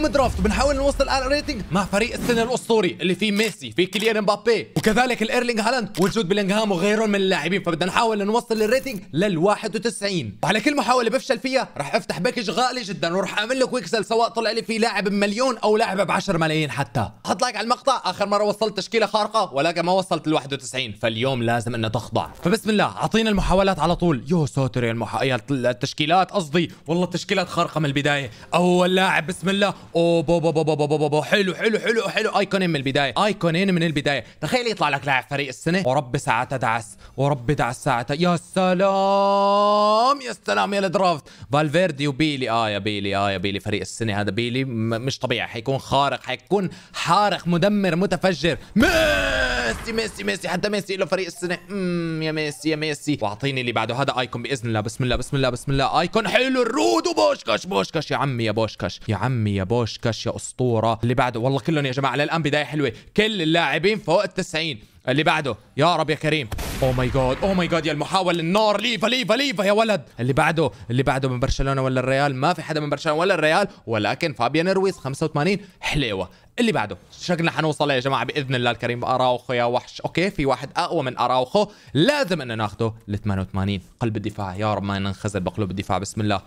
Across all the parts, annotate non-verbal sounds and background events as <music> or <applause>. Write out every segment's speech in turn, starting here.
اليوم درافت بنحاول نوصل على ريتنج مع فريق السنه الاسطوري اللي فيه ميسي في كيليان مبابي وكذلك الايرلينج هالاند وجود بلينغهام وغيرهم من اللاعبين فبدنا نحاول نوصل الريتنج لل 91 وعلى كل محاوله بفشل فيها راح افتح باكج غالي جدا وراح اعمل لك ويكسل سواء طلع لي فيه لاعب بمليون او لاعب ب 10 ملايين حتى حط لايك على المقطع اخر مره وصلت تشكيله خارقه ولكن ما وصلت ال 91 فاليوم لازم ان تخضع فبسم الله اعطينا المحاولات على طول يو ساتر المح... التشكيلات قصدي والله التشكيلات خارقه من البدايه اول لاعب بسم الله اوه بو بو بو بو حلو حلو حلو حلو ايكونين من البدايه ايكونين من البدايه تخيل يطلع لك لاعب فريق السنه ورب ساعتها دعس ورب دعس ساعتها يا سلام يا سلام يا الدرافت فالفيردي وبيلي اه يا بيلي اه يا بيلي فريق السنه هذا بيلي مش طبيعي حيكون خارق حيكون حارق مدمر متفجر ميسي ميسي ميسي حتى ميسي له فريق السنه امم يا ميسي يا ميسي واعطيني اللي بعده هذا ايكون باذن الله بسم الله بسم الله بسم الله ايكون حلو الرود وبوشكش بوشكش يا عمي يا بوشكش يا عمي يا بوشكش بوشكاش كاش يا اسطوره اللي بعده والله كلهم يا جماعه للان بدايه حلوه كل اللاعبين فوق ال 90 اللي بعده يا رب يا كريم او ماي جاد او ماي جاد يا المحاولة النار ليفا ليفا ليفا يا ولد اللي بعده اللي بعده من برشلونة ولا الريال ما في حدا من برشلونة ولا الريال ولكن فابيان رويز 85 حليوة اللي بعده شكلنا حنوصل يا جماعة بإذن الله الكريم أراوخو يا وحش أوكي في واحد أقوى من أراوخو لازم أنه ناخده ل 88 قلب الدفاع يا رب ما ننخزل بقلوب الدفاع بسم الله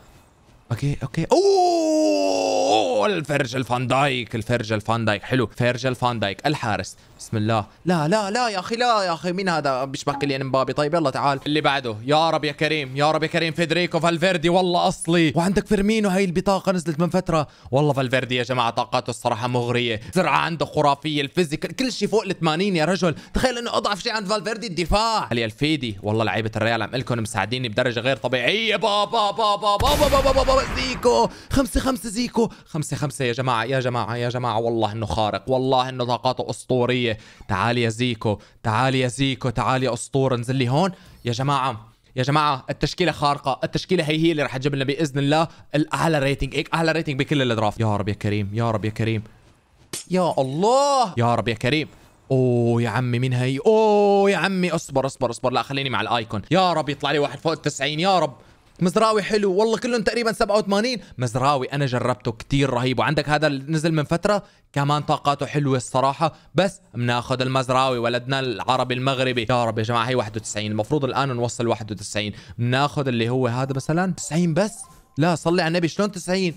اوكي اوكي اوه الفرج الفان دايك الفرج الفان دايك حلو فرج الفان دايك الحارس بسم الله لا لا لا يا اخي لا يا اخي مين هذا بيشبه لي مبابي طيب يلا تعال اللي بعده يا رب يا كريم يا رب يا كريم فيدريكو فالفيردي والله اصلي وعندك فيرمينو هاي البطاقه نزلت من فتره والله فالفيردي يا جماعه طاقاته الصراحه مغريه سرعه عنده خرافيه الفيزيكال كل شيء فوق ال 80 يا رجل تخيل انه اضعف شيء عند فالفيردي الدفاع هل الفيدي والله لعيبه الريال عم لكم مساعديني بدرجه غير طبيعيه بابا بابا بابا بابا بابا زيكو خمسة خمسة زيكو خمسة خمسة يا جماعه يا جماعه يا جماعه والله انه خارق والله انه طاقاته اسطوريه تعال يا زيكو تعال يا زيكو تعال يا اسطوره انزل لي هون يا جماعه يا جماعه التشكيله خارقه التشكيله هي هي اللي رح تجيب لنا باذن الله الاعلى ريتنج هيك اعلى ريتنج بكل الادراف يا رب يا كريم يا رب يا كريم يا الله يا رب يا كريم اوه يا عمي مين هي اوه يا عمي اصبر اصبر اصبر لا خليني مع الايكون يا رب يطلع لي واحد فوق ال 90 يا رب مزراوي حلو والله كلهم تقريبا 87 مزراوي انا جربته كتير رهيب وعندك هذا اللي نزل من فتره كمان طاقاته حلوه الصراحه بس بناخذ المزراوي ولدنا العربي المغربي يا رب يا جماعه هي 91 المفروض الان نوصل 91 بناخذ اللي هو هذا مثلا 90 بس لا صلي على النبي شلون 90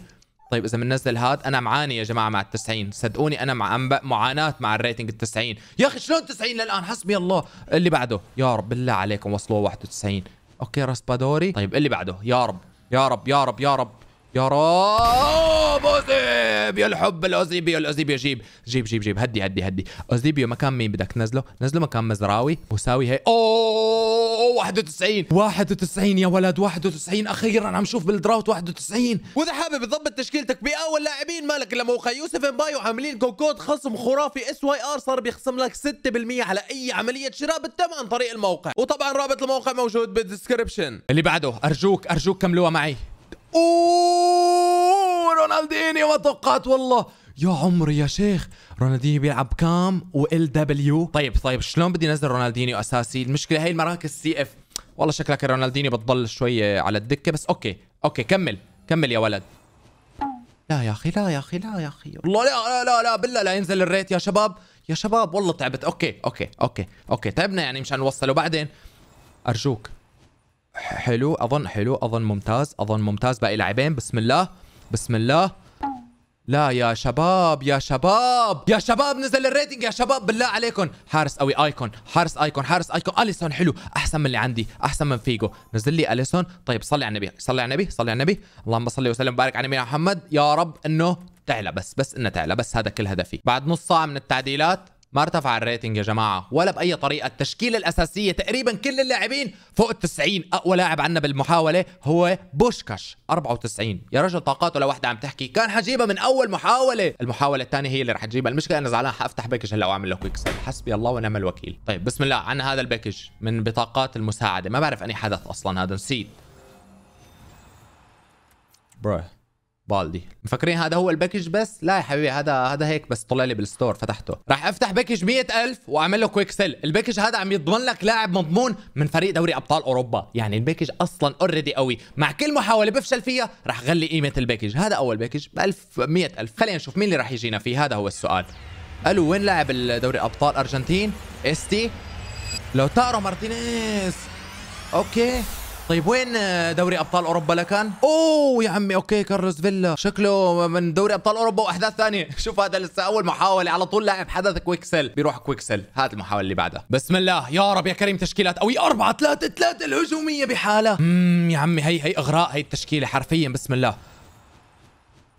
طيب اذا بننزل هذا انا معاني يا جماعه مع ال90 صدقوني انا مع معاناه مع الريتنج ال90 يا اخي شلون 90 للان حسبي الله اللي بعده يا رب بالله عليكم وصلوا 91 اوكي راسبادوري طيب اللي بعده يا رب يا رب يا رب يا رب يا رب اوزيبيو الحب الاوزيبيو الاوزيبيو جيب جيب جيب جيب هدي هدي هدي اوزيبيو مكان مين بدك تنزله؟ نزله مكان مزراوي مساوي هي اوه 91 91 يا ولد 91 اخيرا عم شوف بالدراوت 91 واذا حابب تظبط تشكيلتك باول لاعبين مالك الا موقع يوسف امبايو عاملين كود خصم خرافي اس واي ار صار بيخصم لك 6% على اي عمليه شراء بالتم عن طريق الموقع وطبعا رابط الموقع موجود بالدسكربشن اللي بعده ارجوك ارجوك كملوها معي اوه رونالدينيو ما توقعت والله يا عمري يا شيخ رونالدينيو بيلعب كام وال دبليو طيب طيب شلون بدي انزل رونالدينيو اساسي المشكله هي المراكز سي اف والله شكلك رونالدينيو بتضل شوي على الدكه بس اوكي اوكي كمل كمل يا ولد لا يا اخي لا يا اخي لا يا اخي والله لا لا لا, لا بالله لا ينزل الريت يا شباب يا شباب والله تعبت اوكي اوكي اوكي اوكي تعبنا يعني مشان نوصل وبعدين ارجوك حلو اظن حلو اظن ممتاز اظن ممتاز باقي لاعبين بسم الله بسم الله لا يا شباب يا شباب يا شباب نزل الريتنج يا شباب بالله عليكم حارس قوي ايكون حارس ايكون حارس ايكون اليسون حلو احسن من اللي عندي احسن من فيجو نزل لي اليسون طيب صلي على النبي صلي على النبي صلي على النبي اللهم صل وسلم وبارك على نبينا محمد يا رب انه تعلى بس بس انه تعلى بس هذا كل هدفي بعد نص ساعه من التعديلات ما ارتفع الريتنج يا جماعه ولا باي طريقه التشكيله الاساسيه تقريبا كل اللاعبين فوق ال 90 اقوى لاعب عنا بالمحاوله هو بوشكاش 94 يا رجل طاقاته لوحدة عم تحكي كان حجيبها من اول محاوله المحاوله الثانيه هي اللي رح تجيبها المشكله انا زعلان حافتح باكج هلا واعمل له كويك حسبي الله ونعم الوكيل طيب بسم الله عنا هذا الباكج من بطاقات المساعده ما بعرف اني حدث اصلا هذا نسيت بره بالدي مفكرين هذا هو الباكج بس لا يا حبيبي هذا هذا هيك بس طلع لي بالستور فتحته راح افتح باكج 100000 واعمل له كويك سيل الباكج هذا عم يضمن لك لاعب مضمون من فريق دوري ابطال اوروبا يعني الباكج اصلا اوريدي قوي مع كل محاوله بفشل فيها راح غلي قيمه الباكج هذا اول باكج ب 1000 100000 خلينا نشوف مين اللي راح يجينا فيه هذا هو السؤال الو وين لاعب دوري ابطال ارجنتين اس تي لوتارو مارتينيز اوكي طيب وين دوري ابطال اوروبا لكان؟ اوه يا عمي اوكي كارلوس فيلا شكله من دوري ابطال اوروبا واحداث ثانيه <laughs> شوف هذا لسه اول محاوله على طول لاعب حدث كويكسل بيروح كويكسل هات المحاوله اللي بعدها بسم الله يا رب يا كريم تشكيلات قوي 4 3 3 الهجوميه بحاله امم يا عمي هي هي اغراء هي التشكيله حرفيا بسم الله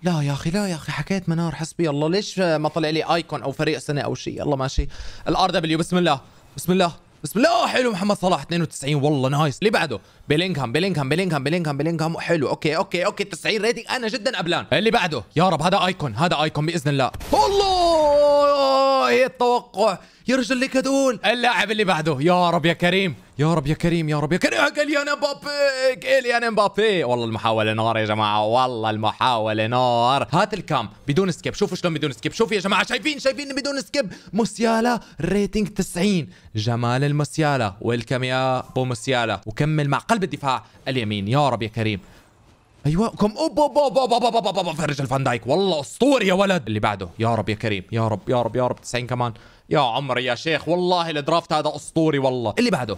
لا يا اخي لا يا اخي حكيت منار حسبي الله ليش ما طلع لي ايكون او فريق سنه او شيء يلا ماشي الار دبليو بسم الله بسم الله بسم الله حلو محمد صلاح 92 والله نايس اللي بعده بيلينغهام بيلينغهام بيلينغهام بيلينغهام بيلينغهام حلو اوكي اوكي اوكي 90 ريتنج انا جدا قبلان اللي بعده يا رب هذا ايكون هذا ايكون باذن الله الله هي إيه التوقع يا رجل لك هدول اللاعب اللي بعده يا رب يا كريم يا رب يا كريم يا رب يا كريم كيليان امبابي كيليان امبابي والله المحاوله نار يا جماعه والله المحاوله نار هات الكام بدون سكيب شوفوا شلون بدون سكيب شوفوا يا جماعه شايفين شايفين بدون سكيب موسيالا ريتنج 90 جمال الموسيالا ويلكم يا بو موسيالا وكمل مع قلب الدفاع اليمين يا رب يا كريم ايوه كم اوب اوب اوب اوب اوب اوب اوب فرج فان دايك والله اسطوري يا ولد اللي بعده يا رب يا كريم يا رب يا رب يا رب 90 كمان يا عمري يا شيخ والله الدرافت هذا اسطوري والله اللي بعده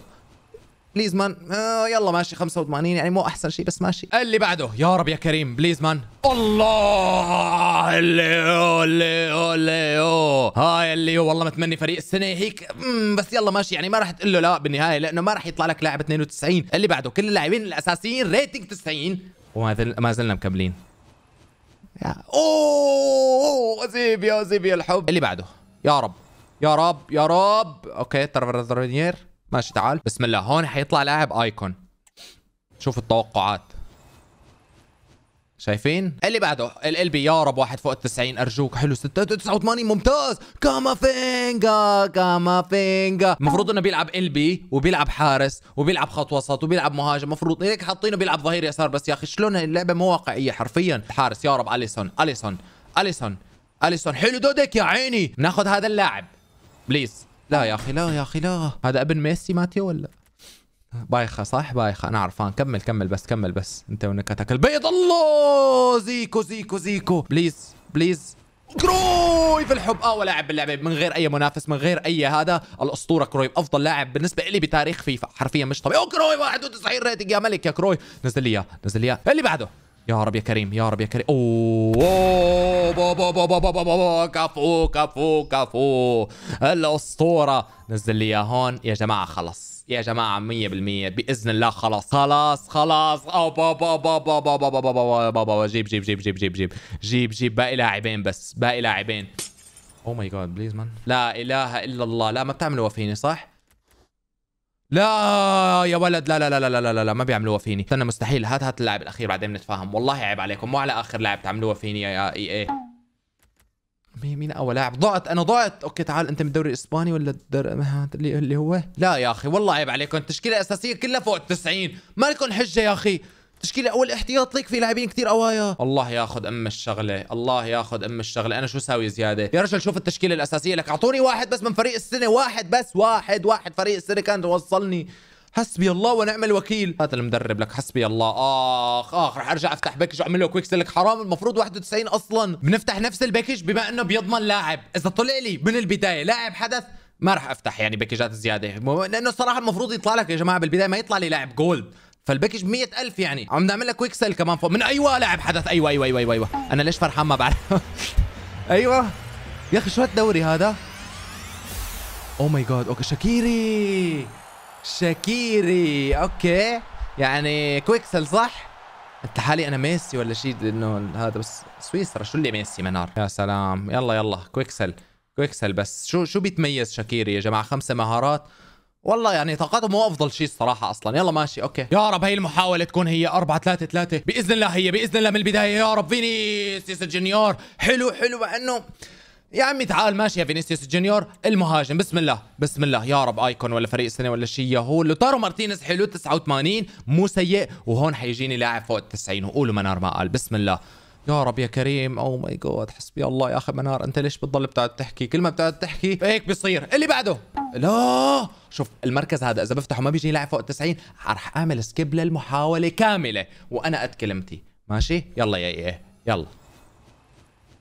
بليز مان آه يلا ماشي 85 يعني مو احسن شيء بس ماشي اللي بعده يا رب يا كريم بليز مان الله اللي هو اللي هو اللي هو هاي اللي هو والله متمني فريق السنه هيك بس يلا ماشي يعني ما راح تقول له لا بالنهايه لانه ما راح يطلع لك لاعب 92 اللي بعده كل اللاعبين الاساسيين ريتنج 90 وما زلنا مكملين اوه زيبيا زيبيا الحب اللي بعده يا رب يا رب يا رب اوكي ترفرنير ماشي تعال بسم الله هون حيطلع لاعب ايكون شوف التوقعات شايفين اللي بعده بي يا رب واحد فوق ال 90 ارجوك حلو 89 ممتاز كاما فينجا المفروض انه بيلعب بي وبيلعب حارس وبيلعب خط وسط وبيلعب مهاجم المفروض هيك حاطينه بيلعب ظهير يسار بس يا اخي شلون اللعبه مو واقعيه حرفيا حارس يا رب اليسون اليسون اليسون اليسون حلو دودك يا عيني ناخذ هذا اللاعب بليز لا يا اخي لا يا اخي لا هذا ابن ميسي ماتيو ولا بايخه صح بايخه انا عرفان كمل كمل بس كمل بس انت ونكتك البيض الله زيكو زيكو زيكو بليز بليز كرويف الحب اول آه، لاعب باللعبه من غير اي منافس من غير اي هذا الاسطوره كرويف افضل لاعب بالنسبه لي بتاريخ فيفا حرفيا مش طبيعي كروي كرويف 91 ريتنج يا ملك يا كرويف نزل لي اياه نزل لي اياه اللي بعده يا رب يا كريم يا رب يا كريم اوه بابا بابا بابا بابا كفو كفو كفو الاسطوره نزل لي هون يا جماعه خلص يا جماعه 100% باذن الله خلص خلاص خلاص او بابا بابا بابا بابا بابا بابا جيب جيب جيب جيب جيب جيب جيب جيب باقي لاعبين بس باقي لاعبين او ماي جاد بليز مان لا اله الا الله لا ما بتعملوا فيني صح لا يا ولد لا لا لا لا لا لا, لا ما بيعملوها فيني استنى مستحيل هات هات اللاعب الاخير بعدين بنتفاهم والله عيب عليكم مو على اخر لاعب تعملوها فيني يا اي اي مين مين اول لاعب ضعت انا ضعت اوكي تعال انت من الدوري الاسباني ولا الدر... اللي هو لا يا اخي والله عيب عليكم التشكيله الاساسيه كلها فوق ال 90 مالكم حجه يا اخي تشكيله اول احتياط ليك في لاعبين كثير قوايا الله ياخذ ام الشغله الله ياخذ ام الشغله انا شو ساوي زياده يا رجل شوف التشكيله الاساسيه لك اعطوني واحد بس من فريق السنه واحد بس واحد واحد فريق السنه كان وصلني حسبي الله ونعم الوكيل هذا المدرب لك حسبي الله اخ اخ رح ارجع افتح باكج واعمل له كويك سلك حرام المفروض 91 اصلا بنفتح نفس الباكج بما انه بيضمن لاعب اذا طلع لي من البدايه لاعب حدث ما رح افتح يعني باكجات زياده لانه الصراحه المفروض يطلع لك يا جماعه بالبدايه ما يطلع لي لاعب جولد فالباكج ب 100000 يعني عم نعمل لك كويك سيل كمان فوق من ايوه لاعب حدث ايوه ايوه ايوه ايوه انا ليش فرحان ما بعرف <laughs> ايوه يا اخي شو هالدوري هذا او ماي جاد اوكي شاكيري شاكيري اوكي يعني كويك سيل صح انت حالي انا ميسي ولا شيء انه هذا بس سويسرا شو اللي ميسي منار يا سلام يلا يلا كويكسل كويكسل بس شو شو بيتميز شاكيري يا جماعه خمسه مهارات والله يعني تقدم مو افضل شيء الصراحه اصلا يلا ماشي اوكي يا رب هي المحاوله تكون هي 4 3 3 باذن الله هي باذن الله من البدايه يا رب فينيسيوس جونيور حلو حلو مع انه يا عمي تعال ماشي يا فينيسيوس جونيور المهاجم بسم الله بسم الله يا رب ايكون ولا فريق السنه ولا شيء هو لوتارو مارتينيز حلو 89 مو سيء وهون حيجيني لاعب فوق ال 90 وقولوا منار ما قال بسم الله يا رب يا كريم او ماي جاد حسبي الله يا اخي منار انت ليش بتضل بتقعد تحكي كل ما بتقعد تحكي هيك بيصير اللي بعده لا شوف المركز هذا اذا بفتحه ما بيجي لاعب فوق ال 90 رح اعمل سكيب للمحاوله كامله وانا قد كلمتي ماشي يلا يا ايه يلا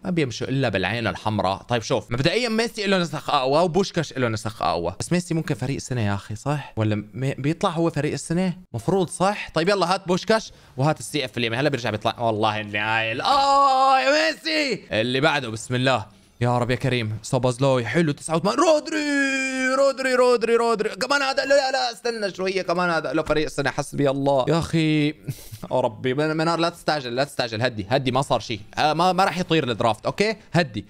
ما بيمشوا الا بالعين الحمراء طيب شوف مبدئيا ميسي له نسخ اقوى وبوشكاش له نسخ اقوى بس ميسي ممكن فريق السنه يا اخي صح ولا بيطلع هو فريق السنه مفروض صح طيب يلا هات بوشكاش وهات السي اف اليمين هلا بيرجع بيطلع والله اني عايل اه يا ميسي اللي بعده بسم الله يا رب يا كريم سوبازلوي حلو 89 رودري رودري رودري رودري كمان هذا لا لا استنى شويه كمان هذا لو فريق السنه حسبي الله يا اخي <laughs> يا ربي منار لا تستعجل لا تستعجل هدي هدي ما صار شيء آه، ما ما راح يطير الدرافت اوكي هدي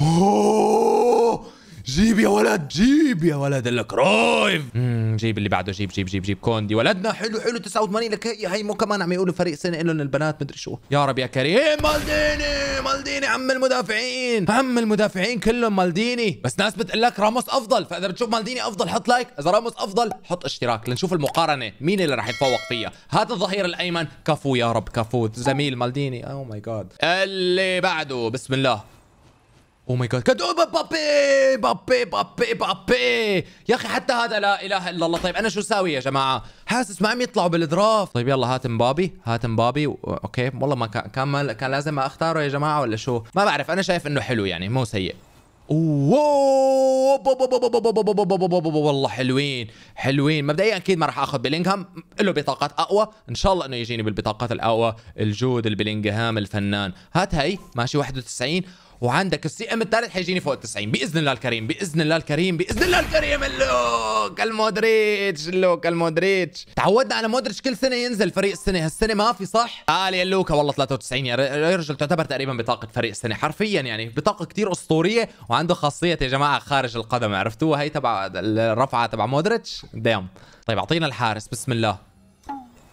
<laughs> جيب يا ولد جيب يا ولد لك رايف جيب اللي بعده جيب جيب جيب جيب كوندي ولدنا حلو حلو 89 لك هي هي مو كمان عم يقولوا فريق سنه لهم البنات مدري شو يا رب يا كريم إيه، مالديني مالديني عم المدافعين عم المدافعين كلهم مالديني بس ناس بتقول لك راموس افضل فاذا بتشوف مالديني افضل حط لايك اذا راموس افضل حط اشتراك لنشوف المقارنه مين اللي راح يتفوق فيها هذا الظهير الايمن كفو يا رب كفو زميل مالديني او ماي جاد اللي بعده بسم الله او ماي جاد بابي بابي بابي بابي يا اخي حتى هذا لا اله الا الله طيب انا شو ساوي يا جماعه حاسس ما عم يطلعوا بالدراف طيب يلا هات مبابي هات مبابي اوكي والله ما كان كان, كان لازم اختاره يا جماعه ولا شو ما بعرف انا شايف انه حلو يعني مو سيء والله حلوين حلوين مبدئيا اكيد ما راح اخذ بلينغهام له بطاقات اقوى ان شاء الله انه يجيني بالبطاقات الاقوى الجود البلينغهام الفنان هات هي ماشي 91 وعندك السي ام الثالث حيجيني فوق ال 90 باذن الله الكريم باذن الله الكريم باذن الله الكريم اللوك المودريتش اللوك المودريتش تعودنا على مودريتش كل سنه ينزل فريق السنه هالسنه ما في صح قال يا اللوكا والله 93 يا رجل تعتبر تقريبا بطاقه فريق السنه حرفيا يعني بطاقه كثير اسطوريه وعنده خاصيه يا جماعه خارج القدم عرفتوها هي تبع الرفعه تبع مودريتش دام طيب اعطينا الحارس بسم الله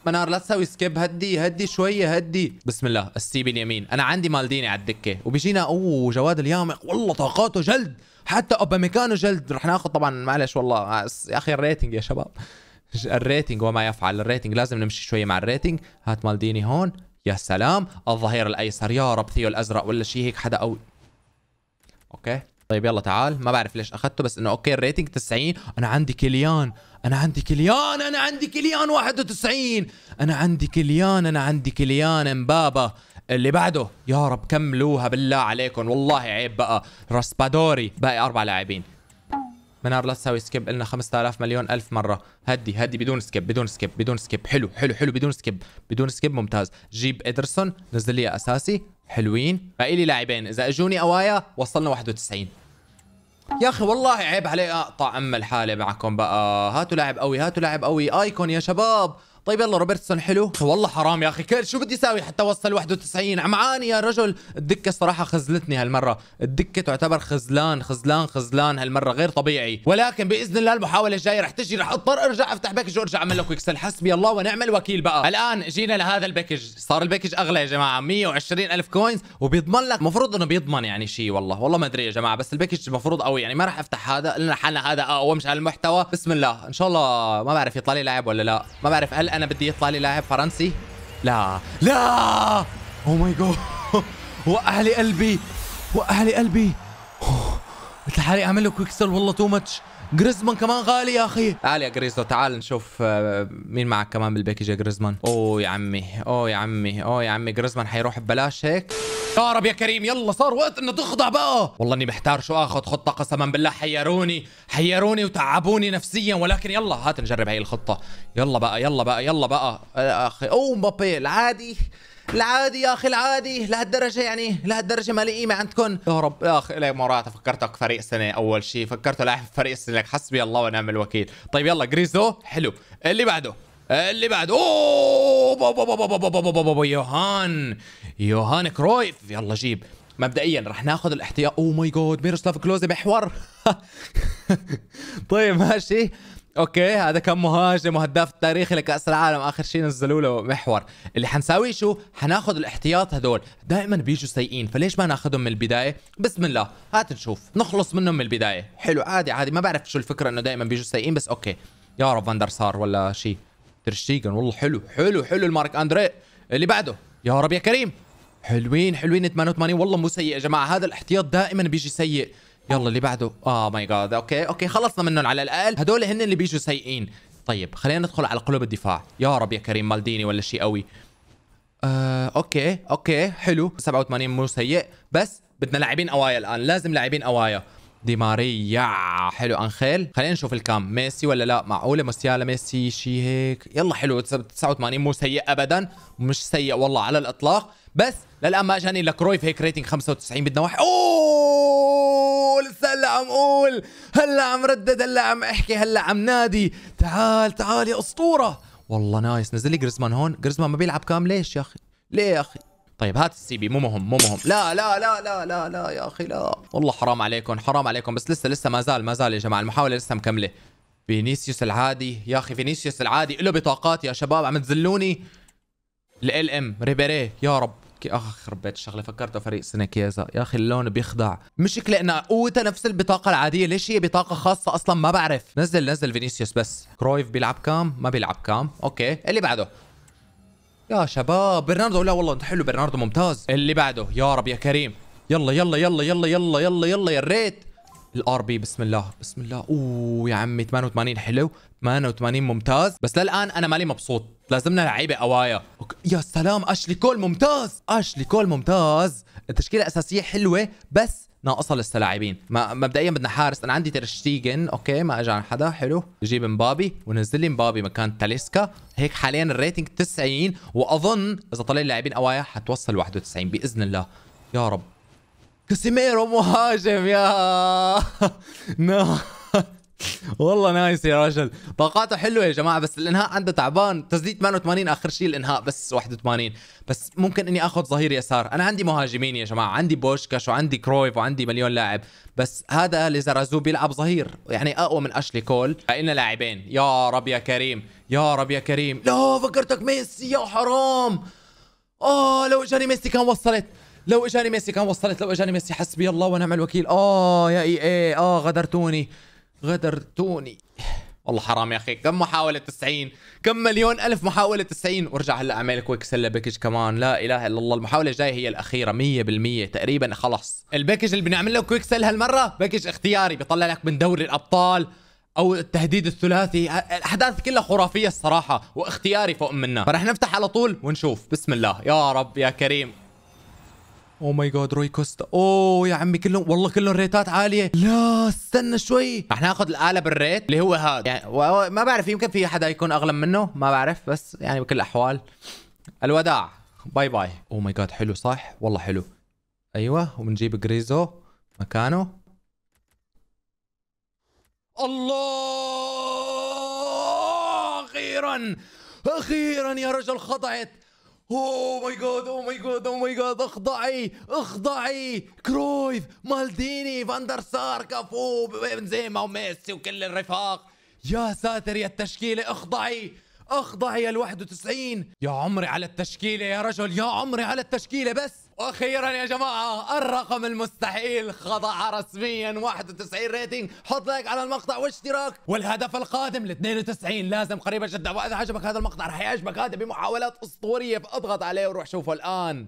منار لا تسوي سكيب هدي هدي شويه هدي بسم الله السي باليمين انا عندي مالديني على الدكه وبيجينا اوه جواد اليامق والله طاقاته جلد حتى اوباميكانو جلد رح ناخذ طبعا معلش والله يا اخي الريتنج يا شباب الريتنج وما يفعل الريتنج لازم نمشي شويه مع الريتنج هات مالديني هون يا سلام الظهير الايسر يا رب ثيو الازرق ولا شيء هيك حدا قوي اوكي طيب يلا تعال ما بعرف ليش اخذته بس انه اوكي الريتنج 90 انا عندي كليان انا عندي كليان انا عندي كليان 91 انا عندي كليان انا عندي كليان امبابا اللي بعده يا رب كملوها بالله عليكم والله عيب بقى راسبادوري باقي اربع لاعبين منار لا تساوي سكيب قلنا 5000 مليون الف مره هدي هدي بدون سكيب بدون سكيب بدون سكيب حلو حلو حلو بدون سكيب بدون سكيب ممتاز جيب ادرسون نزل لي اساسي حلوين باقي لي لاعبين اذا اجوني اوايا وصلنا 91 يا اخي والله عيب علي اقطع آه، ام الحاله معكم بقى هاتوا لاعب قوي هاتوا لاعب قوي ايكون يا شباب طيب يلا روبرتسون حلو والله حرام يا اخي شو بدي اسوي حتى اوصل 91 عاني يا رجل الدكه صراحه خزلتني هالمره الدكه تعتبر خزلان خزلان خزلان هالمره غير طبيعي ولكن باذن الله المحاوله الجايه رح تجي رح اضطر ارجع افتح باكج وارجع اعمل لك ويكسل حسبي الله ونعم الوكيل بقى الان جينا لهذا الباكج صار الباكج اغلى يا جماعه 120 الف كوينز وبيضمن لك المفروض انه بيضمن يعني شيء والله والله ما ادري يا جماعه بس الباكج المفروض قوي يعني ما رح افتح هذا لنا حالنا هذا اقوى مش على المحتوى بسم الله ان شاء الله ما بعرف يطلع لي لاعب ولا لا ما بعرف هل انا بدي يطلع لي لاعب فرنسي لا لا او ماي جاد وقع لي قلبي وقع لي قلبي قلت لحالي اعمل له كويك سيل والله تو ماتش جريزمان كمان غالي يا اخي تعال يا جريزو تعال نشوف آه، مين معك كمان بالباكج يا جريزمان اوه يا عمي اوه يا عمي اوه يا عمي جريزمان حيروح ببلاش هيك يا رب يا كريم يلا صار وقت انه تخضع بقى والله اني محتار شو اخذ خطه قسما بالله حيروني حيروني وتعبوني نفسيا ولكن يلا هات نجرب هاي الخطه يلا بقى يلا بقى يلا بقى آه، آه، اخي او مبابي العادي العادي يا اخي العادي لهالدرجه يعني لهالدرجه ما لي قيمه عندكم يا رب يا اخي لك مرات فكرتك فريق سنه اول شيء فكرته لاعب فريق سنه لك حسبي الله ونعم الوكيل طيب يلا جريزو حلو اللي بعده اللي بعده اوه بابا بابا بابا بابا يوهان يوهان كرويف يلا جيب مبدئيا رح ناخذ الاحتياط او ماي جاد ميروسلاف كلوزي محور <laughs> طيب ماشي اوكي هذا كان مهاجم وهداف التاريخي لكاس العالم اخر شيء نزلوا له محور اللي حنساويه شو حناخذ الاحتياط هدول دائما بيجوا سيئين فليش ما ناخذهم من البدايه بسم الله هات نشوف نخلص منهم من البدايه حلو عادي عادي ما بعرف شو الفكره انه دائما بيجوا سيئين بس اوكي يا رب فاندر صار ولا شيء ترشيجن والله حلو حلو حلو المارك اندري اللي بعده يا رب يا كريم حلوين حلوين 88 والله مو سيء يا جماعه هذا الاحتياط دائما بيجي سيء يلا اللي بعده اه ماي جاد اوكي اوكي خلصنا منهم على الاقل هدول هن اللي بيجوا سيئين طيب خلينا ندخل على قلوب الدفاع يا رب يا كريم مالديني ولا شيء قوي آه، اوكي اوكي حلو 87 مو سيء بس بدنا لاعبين اوايا الان لازم لاعبين اوايا دي ماريا حلو انخيل خلينا نشوف الكام ميسي ولا لا معقوله موسيالا ميسي شيء هيك يلا حلو 89 مو سيء ابدا مش سيء والله على الاطلاق بس للان ما اجاني لكرويف هيك ريتنج 95 بدنا واحد اوه قول هلا عم قول هلا عم ردد هلا عم احكي هلا عم نادي تعال تعال يا اسطوره والله نايس نزل لي جريزمان هون جريزمان ما بيلعب كام ليش يا اخي ليه يا اخي طيب هات السي بي مو مهم مو مهم لا لا لا لا لا لا يا اخي لا والله حرام عليكم حرام عليكم بس لسه لسه ما زال ما زال يا جماعه المحاوله لسه مكمله فينيسيوس العادي يا اخي فينيسيوس العادي له بطاقات يا شباب عم تزلوني ال ام ريبيري يا رب كي اخ ربيت الشغله فكرته فريق كيزا يا اخي اللون بيخضع مشكله انها قوتها نفس البطاقه العاديه ليش هي بطاقه خاصه اصلا ما بعرف نزل نزل فينيسيوس بس كرويف بيلعب كام ما بيلعب كام اوكي اللي بعده يا شباب برناردو لا والله انت حلو برناردو ممتاز اللي بعده يا رب يا كريم يلا يلا يلا يلا يلا يلا يلا يا ريت الار بي بسم الله بسم الله اوه يا عمي 88 حلو 88 ممتاز بس للان انا مالي مبسوط لازمنا لعيبه قوايا اوك يا سلام اشلي كول ممتاز اشلي كول ممتاز التشكيله الاساسيه حلوه بس ناقصها لسه لاعبين مبدئيا بدنا حارس انا عندي ترشتيجن اوكي ما اجى عن حدا حلو جيب مبابي ونزل لي مبابي مكان تاليسكا هيك حاليا الريتنج 90 واظن اذا طلع لي لاعبين قوايا حتوصل 91 باذن الله يا رب كاسيميرو مهاجم يا <laughs> نو نعم. <laughs> والله نايس يا رجل طاقاته حلوه يا جماعه بس الانهاء عنده تعبان تسديد 88 اخر شيء الانهاء بس 81 بس ممكن اني اخذ ظهير يسار انا عندي مهاجمين يا جماعه عندي بوشكاش وعندي كرويف وعندي مليون لاعب بس هذا لزرازو بيلعب ظهير يعني اقوى من اشلي كول لنا لاعبين يا رب يا كريم يا رب يا كريم لا فكرتك ميسي يا حرام اه لو اجاني ميسي كان وصلت لو اجاني ميسي كان وصلت لو اجاني ميسي حسبي الله ونعم الوكيل اه يا اي اي اه غدرتوني غدرتوني والله حرام يا اخي كم محاولة 90 كم مليون الف محاولة 90 وارجع هلا اعمل كويك سلة باكج كمان لا اله الا الله المحاولة الجاية هي الاخيرة 100% تقريبا خلص الباكج اللي بنعمل له كويك سيل هالمرة باكج اختياري بيطلع لك من دوري الابطال او التهديد الثلاثي الاحداث كلها خرافية الصراحة واختياري فوق منا فرح نفتح على طول ونشوف بسم الله يا رب يا كريم او ماي جاد روي كوستا اوه يا عمي كلهم والله كلهم ريتات عاليه لا استنى شوي رح ناخذ الاعلى بالريت اللي هو هذا يعني ما بعرف يمكن في حدا يكون اغلى منه ما بعرف بس يعني بكل الاحوال الوداع باي باي او ماي جاد حلو صح والله حلو ايوه وبنجيب جريزو مكانه الله اخيرا اخيرا يا رجل خضعت اوه ماي جاد اوه ماي جاد اوه ماي جاد اخضعي اخضعي كرويف مالديني فاندر سار كافو بنزيما وميسي وكل الرفاق يا ساتر يا التشكيله اخضعي اخضعي يا ال 91 يا عمري على التشكيله يا رجل يا عمري على التشكيله بس واخيرا يا جماعه الرقم المستحيل خضع رسميا 91 ريتنج حط لايك على المقطع واشتراك والهدف القادم ل 92 لازم قريبا جدا واذا عجبك هذا المقطع رح يعجبك هذا بمحاولات اسطوريه فاضغط عليه وروح شوفه الان